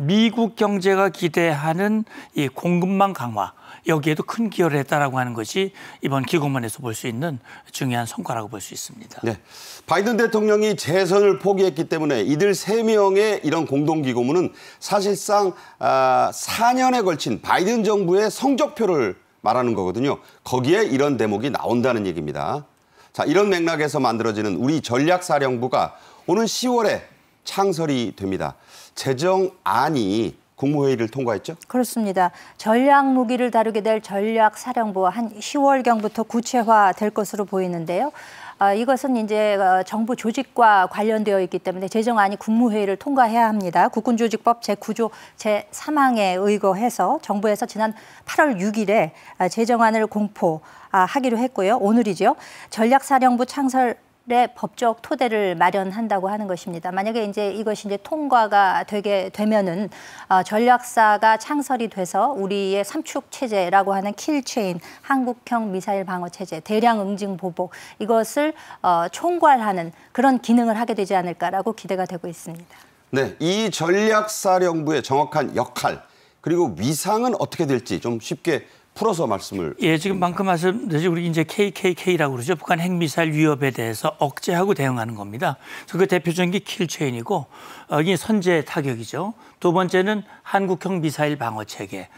미국 경제가 기대하는 이 공급망 강화 여기에도 큰 기여를 했다라고 하는 것이 이번 기고문에서 볼 수 있는 중요한 성과라고 볼 수 있습니다. 네. 바이든 대통령이 재선을 포기했기 때문에 이들 세명의 이런 공동기고문은 사실상 아, 4년에 걸친 바이든 정부의 성적표를 말하는 거거든요. 거기에 이런 대목이 나온다는 얘기입니다. 자, 이런 맥락에서 만들어지는 우리 전략사령부가 오는 10월에 창설이 됩니다. 재정안이 국무회의를 통과했죠? 그렇습니다. 전략 무기를 다루게 될전략사령부한 10월경부터 구체화될 것으로 보이는데요. 어, 이것은 이제 어, 정부 조직과 관련되어 있기 때문에 재정안이 국무회의를 통과해야 합니다. 국군조직법 제9조 제3항에 의거해서 정부에서 지난 8월 6일에 아, 재정안을 공포하기로 아, 했고요. 오늘이죠. 전략사령부 창설 의 네, 법적 토대를 마련한다고 하는 것입니다. 만약에 이제 이것이 이제 통과가 되게 되면은 어, 전략사가 창설이 돼서 우리의 삼축 체제라고 하는 킬체인 한국형 미사일 방어 체제, 대량 응징 보복 이것을 어, 총괄하는 그런 기능을 하게 되지 않을까라고 기대가 되고 있습니다. 네, 이 전략사령부의 정확한 역할 그리고 위상은 어떻게 될지 좀 쉽게 풀어서 말씀을 예 지금만큼 말씀드리지 우리 이제 KKK라고 그러죠 북한 핵미사일 위협에 대해서 억제하고 대응하는 겁니다. 그래서 그 대표적인 게 킬체인이고 어, 이게 선제 타격이죠. 두 번째는 한국형 미사일 방어 체계.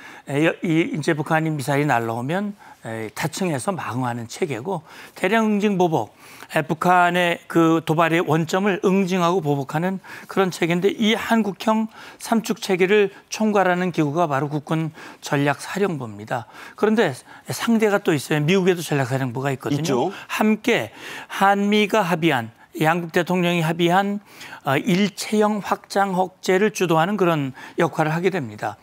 이 이제 북한이 미사일이 날라오면 타청에서 망하는 체계고 대량 응징 보복, 북한의 그 도발의 원점을 응징하고 보복하는 그런 체계인데 이 한국형 삼축 체계를 총괄하는 기구가 바로 국군 전략사령부입니다. 그런데 상대가 또 있어요. 미국에도 전략사령부가 있거든요. 있죠. 함께 한미가 합의한 양국 대통령이 합의한 어, 일체형 확장 억제를 주도하는 그런 역할을 하게 됩니다.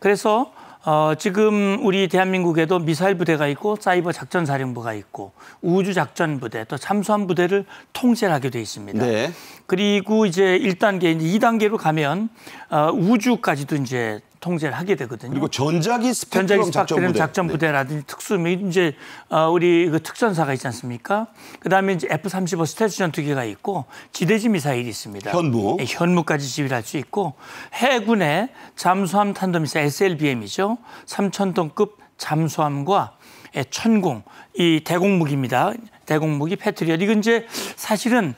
그래서 어, 지금 우리 대한민국에도 미사일 부대가 있고 사이버 작전 사령부가 있고 우주 작전 부대 또 참수함 부대를 통제하게 돼 있습니다. 네. 그리고 이제 1단계 이제 2단계로 가면 어, 우주까지도 이제 통제를 하게 되거든요. 그리고 전자기 스펙트럼 작전 작전 네. 부대라든지 네. 특수 이제 어, 우리 그 특전사가 있지 않습니까? 그다음에 이제 F-35 스텔스 전투기가 있고 지대지 미사일이 있습니다. 현무 네, 현무까지 지휘할 수 있고 해군의 잠수함 탄도미사일 SLBM이죠. 3,000톤급 잠수함과 예, 천공 이 대공무기입니다. 대공무기패트리어 이건 이제 사실은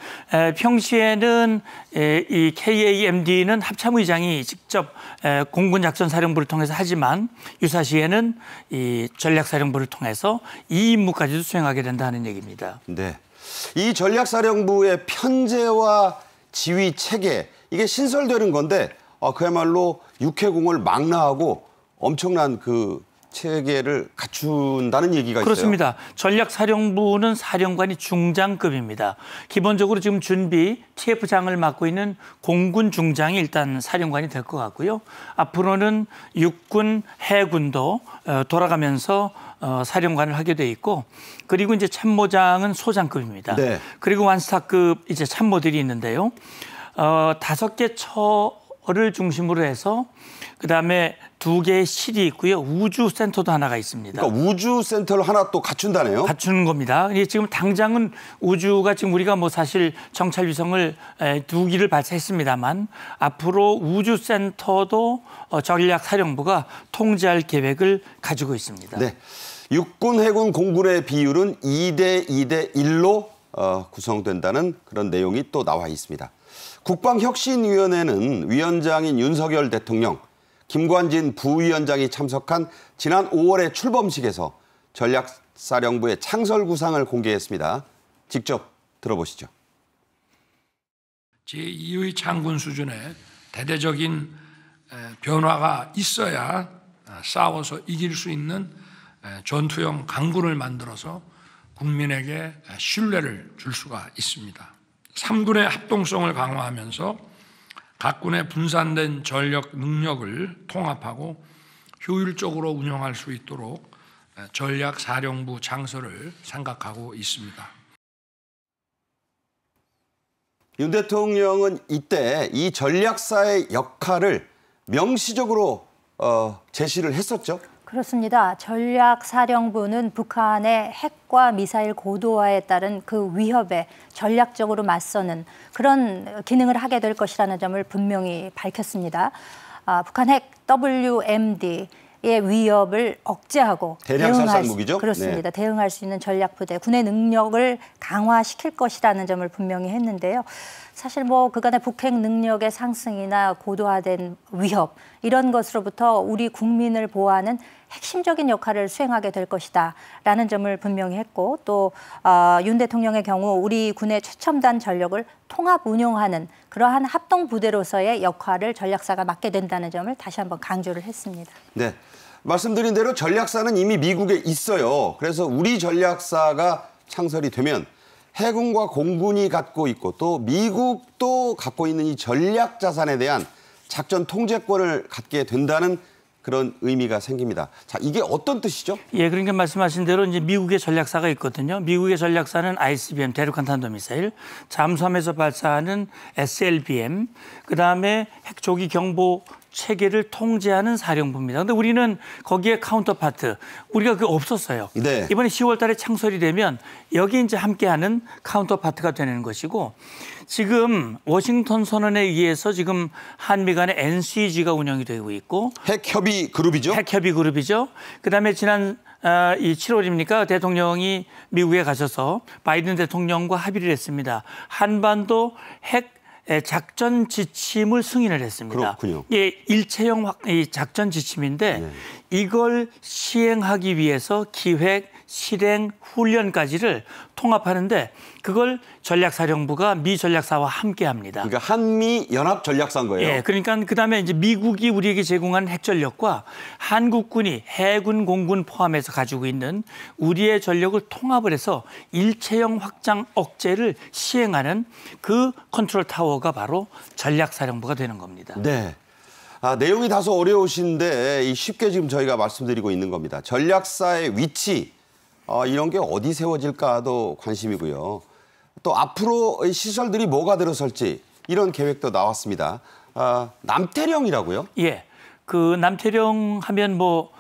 평시에는 이 KAMD는 합참의장이 직접 공군 작전 사령부를 통해서 하지만 유사시에는 이 전략 사령부를 통해서 이 임무까지도 수행하게 된다는 얘기입니다. 네. 이 전략 사령부의 편제와 지휘 체계 이게 신설되는 건데 어, 그야말로 육해공을 망라하고 엄청난 그 체계를 갖춘다는 얘기가 그렇습니다. 있어요. 그렇습니다. 전략사령부는 사령관이 중장급입니다. 기본적으로 지금 준비 TF장을 맡고 있는 공군 중장이 일단 사령관이 될 것 같고요. 앞으로는 육군, 해군도 어, 돌아가면서 어, 사령관을 하게 돼 있고 그리고 이제 참모장은 소장급입니다. 네. 그리고 완스타급 이제 참모들이 있는데요. 어, 다섯 개 처를 중심으로 해서 그다음에 두 개의 실이 있고요. 우주 센터도 하나가 있습니다. 그러니까 우주 센터를 하나 또 갖춘다네요. 갖추는 겁니다. 지금 당장은 우주가 지금 우리가 뭐 사실 정찰 위성을 두 기를 발사했습니다만 앞으로 우주 센터도 어, 전략 사령부가 통제할 계획을 가지고 있습니다. 네. 육군, 해군, 공군의 비율은 2대 2대 1로 어, 구성된다는 그런 내용이 또 나와 있습니다. 국방혁신위원회는 위원장인 윤석열 대통령 김관진 부위원장이 참석한 지난 5월의 출범식에서 전략사령부의 창설구상을 공개했습니다. 직접 들어보시죠. 제2의 장군 수준의 대대적인 변화가 있어야 아, 싸워서 이길 수 있는 전투형 강군을 만들어서 국민에게 신뢰를 줄 수가 있습니다. 3군의 합동성을 강화하면서 각군의 분산된 전력 능력을 통합하고 효율적으로 운영할 수 있도록 전략사령부 창설을 생각하고 있습니다. 윤 대통령은 이때 이 전략사의 역할을 명시적으로 어, 제시를 했었죠. 그렇습니다. 전략사령부는 북한의 핵과 미사일 고도화에 따른 그 위협에 전략적으로 맞서는 그런 기능을 하게 될 것이라는 점을 분명히 밝혔습니다. 아, 북한 핵 WMD 의 위협을 억제하고 대응할 수, 무기죠? 네. 그렇습니다. 네. 대응할 수 있는 전략 부대, 군의 능력을 강화시킬 것이라는 점을 분명히 했는데요. 사실 뭐 그간의 북핵 능력의 상승이나 고도화된 위협 이런 것으로부터 우리 국민을 보호하는 핵심적인 역할을 수행하게 될 것이다라는 점을 분명히 했고 또윤 아, 대통령의 경우 우리 군의 최첨단 전력을 통합 운용하는 그러한 합동 부대로서의 역할을 전략사가 맡게 된다는 점을 다시 한번 강조를 했습니다. 네. 말씀드린 대로 전략사는 이미 미국에 있어요. 그래서 우리 전략사가 창설이 되면 해군과 공군이 갖고 있고 또 미국도 갖고 있는 이 전략 자산에 대한 작전 통제권을 갖게 된다는 그런 의미가 생깁니다. 자, 이게 어떤 뜻이죠? 예, 그러니까 말씀하신 대로 이제 미국의 전략사가 있거든요. 미국의 전략사는 ICBM 대륙간 탄도 미사일, 잠수함에서 발사하는 SLBM, 그다음에 핵조기 경보 체계를 통제하는 사령부입니다. 근데 우리는 거기에 카운터파트 우리가 그 없었어요. 네. 이번에 10월 달에 창설이 되면 여기 이제 함께하는 카운터파트가 되는 것이고 지금 워싱턴 선언에 의해서 지금 한미 간의 NCG가 운영이 되고 있고 핵협의 그룹이죠. 핵협의 그룹이죠. 그다음에 지난 아, 이 7월입니까 대통령이 미국에 가셔서 바이든 대통령과 합의를 했습니다. 한반도 핵 예, 작전 지침을 승인을 했습니다. 그렇군요. 예, 일체형 작전 지침인데 네. 이걸 시행하기 위해서 기획 실행, 훈련까지를 통합하는데 그걸 전략사령부가 미 전략사와 함께합니다. 그러니까 한미 연합 전략사인 거예요. 예, 그러니까 그다음에 이제 미국이 우리에게 제공한 핵전력과 한국군이 해군, 공군 포함해서 가지고 있는 우리의 전력을 통합을 해서 일체형 확장 억제를 시행하는 그 컨트롤 타워가 바로 전략사령부가 되는 겁니다. 네. 아, 내용이 다소 어려우신데 쉽게 지금 저희가 말씀드리고 있는 겁니다. 전략사의 위치, 어, 이런 게 어디 세워질까도 관심이고요. 또 앞으로 시설들이 뭐가 들어설지 이런 계획도 나왔습니다. 아, 남태령이라고요? 예. 그 남태령 하면 뭐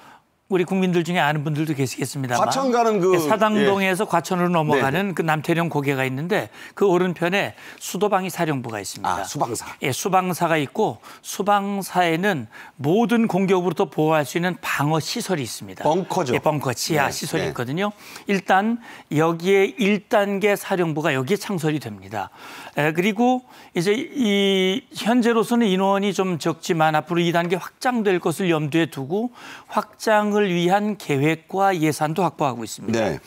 우리 국민들 중에 아는 분들도 계시겠습니다만 과천 가는 그 예, 사당동에서 예. 과천으로 넘어가는 네네. 네. 그 남태령 고개가 있는데 그 오른편에 수도방위 사령부가 있습니다. 아, 수방사. 예, 수방사가 있고 수방사에는 모든 공격으로부터 보호할 수 있는 방어 시설이 있습니다. 벙커죠. 예, 벙커 지하 네. 시설이 네. 있거든요. 일단 여기에 1단계 사령부가 여기에 창설이 됩니다. 예, 그리고 이제 이 현재로서는 인원이 좀 적지만 앞으로 2단계 확장될 것을 염두에 두고 확장 등을 위한 계획과 예산도 확보하고 있습니다. 네.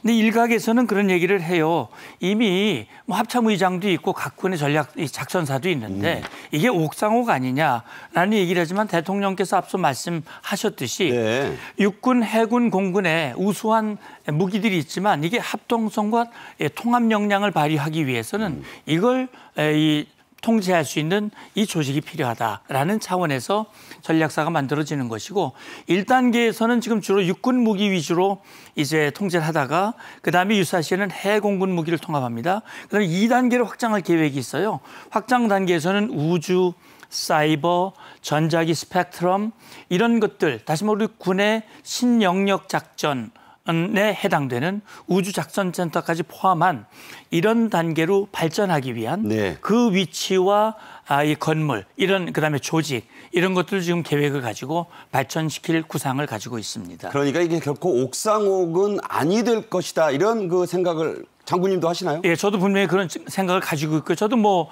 근데 일각에서는 그런 얘기를 해요. 이미 뭐 합참의장도 있고 각군의 전략 작전사도 있는데 음. 이게 옥상옥 아니냐라는 얘기를 하지만 대통령께서 앞서 말씀하셨듯이 네. 육군, 해군, 공군의 우수한 무기들이 있지만 이게 합동성과 예, 통합 역량을 발휘하기 위해서는 음. 이걸 이 통제할 수 있는 이 조직이 필요하다라는 차원에서 전략사가 만들어지는 것이고 1단계에서는 지금 주로 육군 무기 위주로 이제 통제를 하다가 그다음에 유사시에는 해공군 무기를 통합합니다. 그다음에 2단계로 확장할 계획이 있어요. 확장 단계에서는 우주 사이버, 전자기 스펙트럼 이런 것들 다시 말해 군의 신영역 작전 에 해당되는 우주작전센터까지 포함한 이런 단계로 발전하기 위한 네. 그 위치와 아, 이 건물 이런 그다음에 조직 이런 것들을 지금 계획을 가지고 발전시킬 구상을 가지고 있습니다. 그러니까 이게 결코 옥상옥은 아니 될 것이다 이런 그 생각을 장군님도 하시나요? 예, 저도 분명히 그런 생각을 가지고 있고 저도 뭐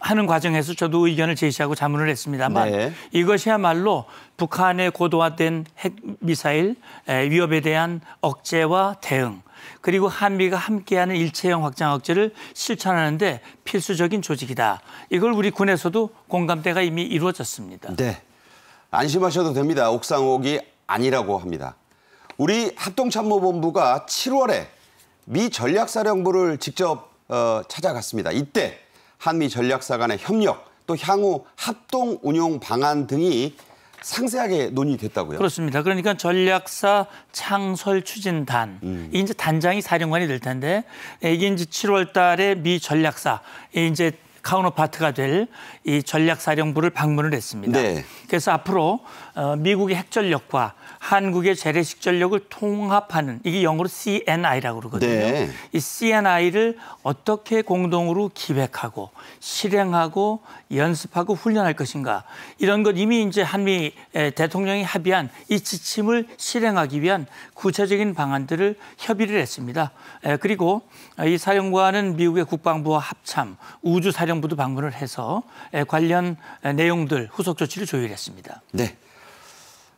하는 과정에서 저도 의견을 제시하고 자문을 했습니다만 네. 이것이야말로 북한의 고도화된 핵 미사일 위협에 대한 억제와 대응 그리고 한미가 함께하는 일체형 확장 억제를 실천하는데 필수적인 조직이다. 이걸 우리 군에서도 공감대가 이미 이루어졌습니다. 네. 안심하셔도 됩니다. 옥상옥이 아니라고 합니다. 우리 합동참모본부가 7월에 미 전략사령부를 직접 어, 찾아갔습니다. 이때 한미 전략사 간의 협력 또 향후 합동 운용 방안 등이 상세하게 논의됐다고요? 그렇습니다. 그러니까 전략사 창설 추진단 음. 이제 단장이 사령관이 될 텐데 예, 이게 이제 7월달에 미 전략사 예, 이제 카운터파트가 될 이 전략사령부를 방문을 했습니다. 네. 그래서 앞으로 어, 미국의 핵전력과 한국의 재래식 전력을 통합하는 이게 영어로 CNI라고 그러거든요. 네. 이 CNI를 어떻게 공동으로 기획하고 실행하고 연습하고 훈련할 것인가 이런 것 이미 이제 한미 대통령이 합의한 이 지침을 실행하기 위한 구체적인 방안들을 협의를 했습니다. 그리고 어, 이 사령관은 미국의 국방부와 합참 우주사령부도 방문을 해서 관련 내용들 후속 조치를 조율했습니다. 네.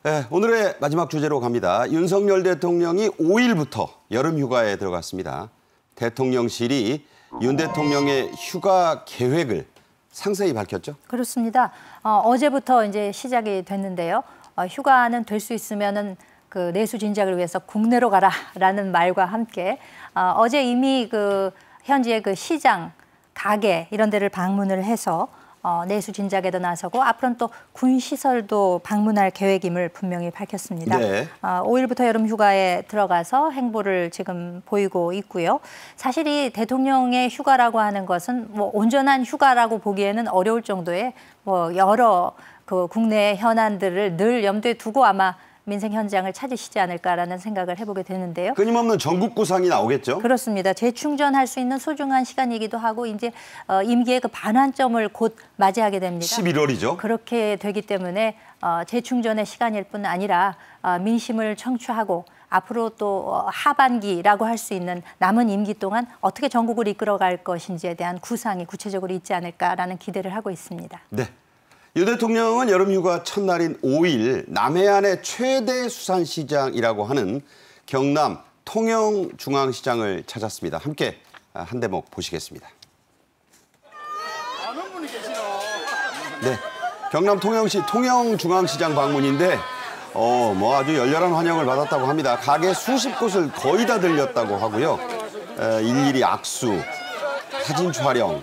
네, 오늘의 마지막 주제로 갑니다. 윤석열 대통령이 5일부터 여름 휴가에 들어갔습니다. 대통령실이 윤 대통령의 휴가 계획을 상세히 밝혔죠? 그렇습니다. 어, 제부터 이제 시작이 됐는데요. 어, 휴가는 될 수 있으면은 그 내수 진작을 위해서 국내로 가라라는 말과 함께 어, 어제 이미 그 현지의 그 시장, 가게 이런 데를 방문을 해서 어, 내수 진작에도 나서고 앞으로는 또군 시설도 방문할 계획임을 분명히 밝혔습니다. 네. 어, 5일부터 여름 휴가에 들어가서 행보를 지금 보이고 있고요. 사실 이 대통령의 휴가라고 하는 것은 뭐 온전한 휴가라고 보기에는 어려울 정도의 뭐 여러 그 국내 현안들을 늘 염두에 두고 아마 민생 현장을 찾으시지 않을까라는 생각을 해보게 되는데요. 끊임없는 전국 구상이 나오겠죠. 그렇습니다. 재충전할 수 있는 소중한 시간이기도 하고 이제 어, 임기의 그 반환점을 곧 맞이하게 됩니다. 11월이죠. 그렇게 되기 때문에 어, 재충전의 시간일 뿐 아니라 어, 민심을 청취하고 앞으로 또 하반기라고 할 수 있는 남은 임기 동안 어떻게 전국을 이끌어갈 것인지에 대한 구상이 구체적으로 있지 않을까라는 기대를 하고 있습니다. 네, 유 대통령은 여름휴가 첫날인 5일 남해안의 최대 수산시장이라고 하는 경남 통영중앙시장을 찾았습니다. 함께 아, 한 대목 보시겠습니다. 네, 경남 통영시 통영중앙시장 방문인데 어, 뭐 아주 열렬한 환영을 받았다고 합니다. 가게 수십 곳을 거의 다 들렸다고 하고요. 에, 일일이 악수, 사진 촬영,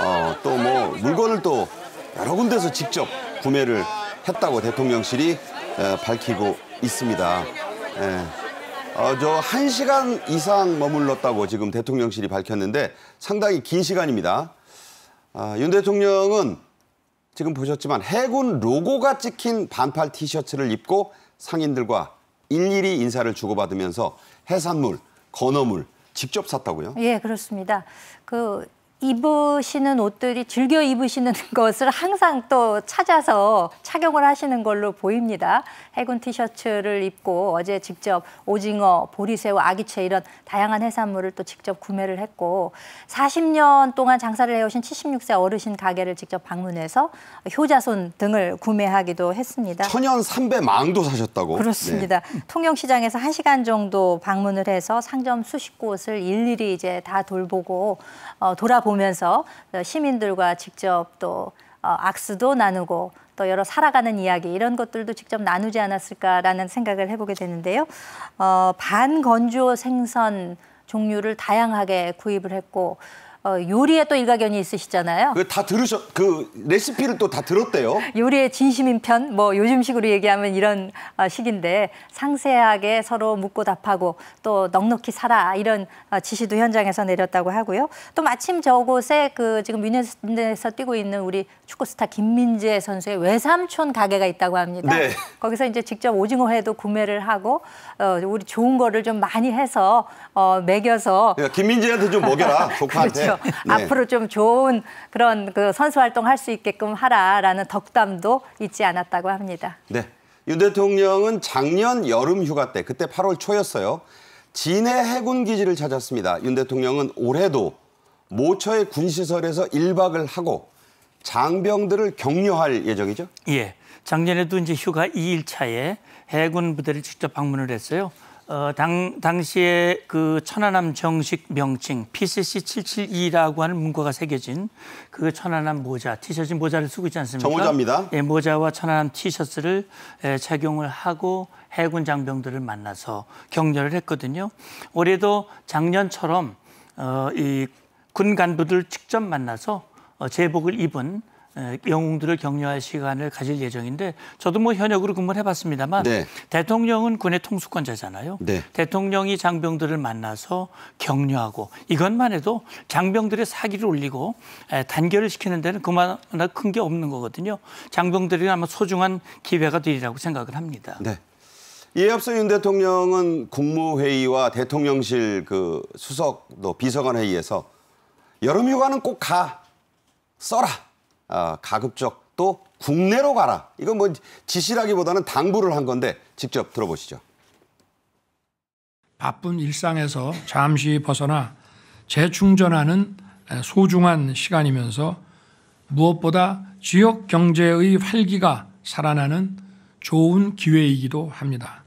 어, 또 뭐 물건을 또 여러 군데서 직접 구매를 했다고 대통령실이 밝히고 있습니다. 예. 어, 저 1시간 이상 머물렀다고 지금 대통령실이 밝혔는데 상당히 긴 시간입니다. 아, 윤 대통령은 지금 보셨지만 해군 로고가 찍힌 반팔 티셔츠를 입고 상인들과 일일이 인사를 주고받으면서 해산물, 건어물 직접 샀다고요? 예, 그렇습니다. 그 입으시는 옷들이 즐겨 입으시는 것을 항상 또 찾아서 착용을 하시는 걸로 보입니다. 해군 티셔츠를 입고 어제 직접 오징어, 보리새우, 아기채 이런 다양한 해산물을 또 직접 구매를 했고 40년 동안 장사를 해오신 76세 어르신 가게를 직접 방문해서 효자손 등을 구매하기도 했습니다. 천연 삼배 망도 사셨다고? 그렇습니다. 네. 통영시장에서 1시간 정도 방문을 해서 상점 수십 곳을 일일이 이제 다 돌보고 어, 돌아보 보면서 어, 시민들과 직접 또 어, 악수도 나누고 또 여러 살아가는 이야기 이런 것들도 직접 나누지 않았을까라는 생각을 해보게 되는데요. 어, 반건조 생선 종류를 다양하게 구입을 했고 어, 요리에 또 일가견이 있으시잖아요. 그 다 들으셨 그 레시피를 또 다 들었대요. 요리의 진심인 편, 뭐 요즘식으로 얘기하면 이런 어, 식인데 상세하게 서로 묻고 답하고 또 넉넉히 살아 이런 어, 지시도 현장에서 내렸다고 하고요. 또 마침 저곳에 그 지금 유네스에서 뛰고 있는 우리 축구 스타 김민재 선수의 외삼촌 가게가 있다고 합니다. 네. 거기서 이제 직접 오징어회도 구매를 하고 어, 우리 좋은 거를 좀 많이 해서 어, 먹여서 야, 김민재한테 좀 먹여라 조카한테. 그렇죠. 네. 앞으로 좀 좋은 그런 그 선수 활동할 수 있게끔 하라라는 덕담도 잊지 않았다고 합니다. 네. 윤 대통령은 작년 여름 휴가 때 그때 8월 초였어요. 진해 해군 기지를 찾았습니다. 윤 대통령은 올해도 모처의 군시설에서 1박을 하고 장병들을 격려할 예정이죠? 예. 작년에도 이제 휴가 2일 차에 해군 부대를 직접 방문을 했어요. 어, 당, 당시에 그 천안함 정식 명칭 PCC 772라고 하는 문구가 새겨진 그 천안함 모자, 티셔츠 모자를 쓰고 있지 않습니까? 정모자입니다. 예, 모자와 천안함 티셔츠를 에, 예, 착용을 하고 해군 장병들을 만나서 격려를 했거든요. 올해도 작년처럼 어, 이군 간부들 직접 만나서 어, 제복을 입은 영웅들을 격려할 시간을 가질 예정인데 저도 뭐 현역으로 근무를 해봤습니다만 네. 대통령은 군의 통수권자잖아요. 네. 대통령이 장병들을 만나서 격려하고 이것만 해도 장병들의 사기를 올리고 단결을 시키는 데는 그만하나 큰게 없는 거거든요. 장병들이 아마 소중한 기회가 되리라고 생각을 합니다. 네. 이에 앞서 윤 대통령은 국무회의와 대통령실 그 수석 또 비서관 회의에서 여름휴가는 꼭 가 써라 어, 가급적 또 국내로 가라. 이건 뭐 지시라기보다는 당부를 한 건데 직접 들어보시죠. 바쁜 일상에서 잠시 벗어나 재충전하는 소중한 시간이면서 무엇보다 지역 경제의 활기가 살아나는 좋은 기회이기도 합니다.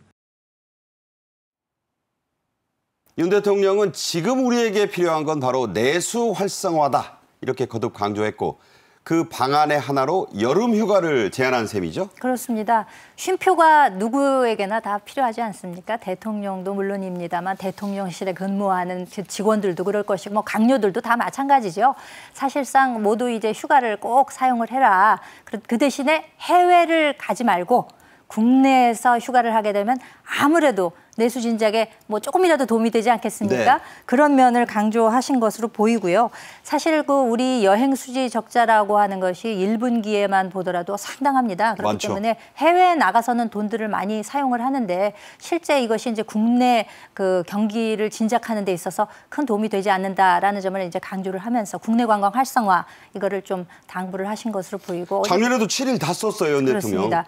윤 대통령은 지금 우리에게 필요한 건 바로 내수 활성화다 이렇게 거듭 강조했고 그 방안의 하나로 여름 휴가를 제안한 셈이죠? 그렇습니다. 쉼표가 누구에게나 다 필요하지 않습니까? 대통령도 물론입니다만 대통령실에 근무하는 그 직원들도 그럴 것이고 뭐 강요들도 다 마찬가지죠. 사실상 모두 이제 휴가를 꼭 사용을 해라. 그, 그 대신에 해외를 가지 말고 국내에서 휴가를 하게 되면 아무래도 내수 진작에 뭐 조금이라도 도움이 되지 않겠습니까? 네. 그런 면을 강조하신 것으로 보이고요. 사실 그 우리 여행 수지 적자라고 하는 것이 1분기에만 보더라도 상당합니다. 그렇기 많죠. 때문에 해외 나가서는 돈들을 많이 사용을 하는데 실제 이것이 이제 국내 그 경기를 진작하는 데 있어서 큰 도움이 되지 않는다라는 점을 이제 강조를 하면서 국내 관광 활성화 이거를 좀 당부를 하신 것으로 보이고 작년에도 7일 다 썼어요, 그렇습니다. 네 대통령. 그렇습니다.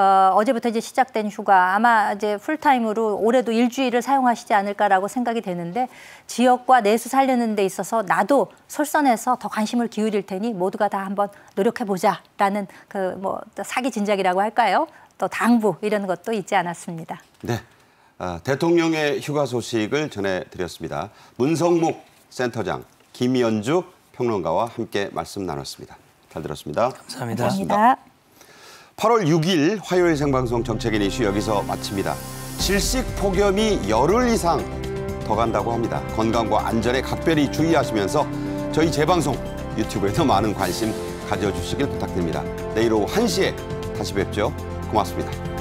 어, 어제부터 이제 시작된 휴가 아마 이제 풀타임으로 올해 올해도 일주일을 사용하시지 않을까라고 생각이 되는데 지역과 내수 살리는 데 있어서 나도 솔선해서 더 관심을 기울일 테니 모두가 다 한번 노력해보자라는 그 뭐 사기 진작이라고 할까요? 또 당부 이런 것도 잊지 않았습니다. 네. 어, 대통령의 휴가 소식을 전해드렸습니다. 문성목 센터장, 김연주 평론가와 함께 말씀 나눴습니다. 잘 들었습니다. 감사합니다. 고맙습니다. 8월 6일 화요일 생방송 정책인 이슈 여기서 마칩니다. 질식 폭염이 열흘 이상 더 간다고 합니다. 건강과 안전에 각별히 주의하시면서 저희 재방송 유튜브에서 많은 관심 가져주시길 부탁드립니다. 내일 오후 1시에 다시 뵙죠. 고맙습니다.